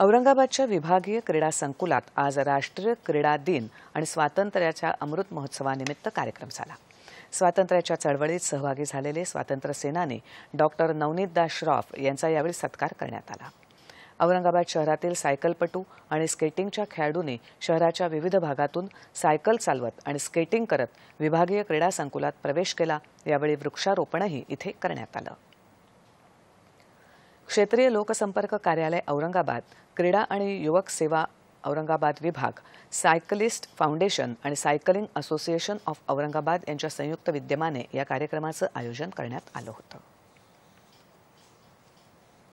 औरंगाबादच्या विभागीय क्रीडा संकुलात आज राष्ट्रीय क्रीडा दिन आणि स्वातंत्र्याच्या अमृत महोत्सवानिमित्त कार्यक्रम झाला स्वातंत्र्याच्या चळवळीत सहभागी झालेले स्वातंत्र्य सेनानी डॉक्टर नवनीतदा श्रॉफ यांचा यावेळी सत्कार करण्यात आला औरंगाबाद शहरातील सायकलपटू आणि स्केटिंगच्या खेळाडूंनी शहराच्या विविध भागातून सायकल चालवत आणि स्केटिंग करत विभागीय क्रीडा संकुलात प्रवेश केला यावेळी वृक्षारोपणही इथे करण्यात आलं क्षेत्रीय लोकसंपर्क कार्यालय औरंगाबाद क्रीडा आणि युवक सेवा औरंगाबाद विभाग सायकलिस्ट फाउंडेशन आणि सायकलिंग असोसिएशन ऑफ औरंगाबाद यांच्या संयुक्त विद्यमाने या कार्यक्रमाचं आयोजन करण्यात आलं होतं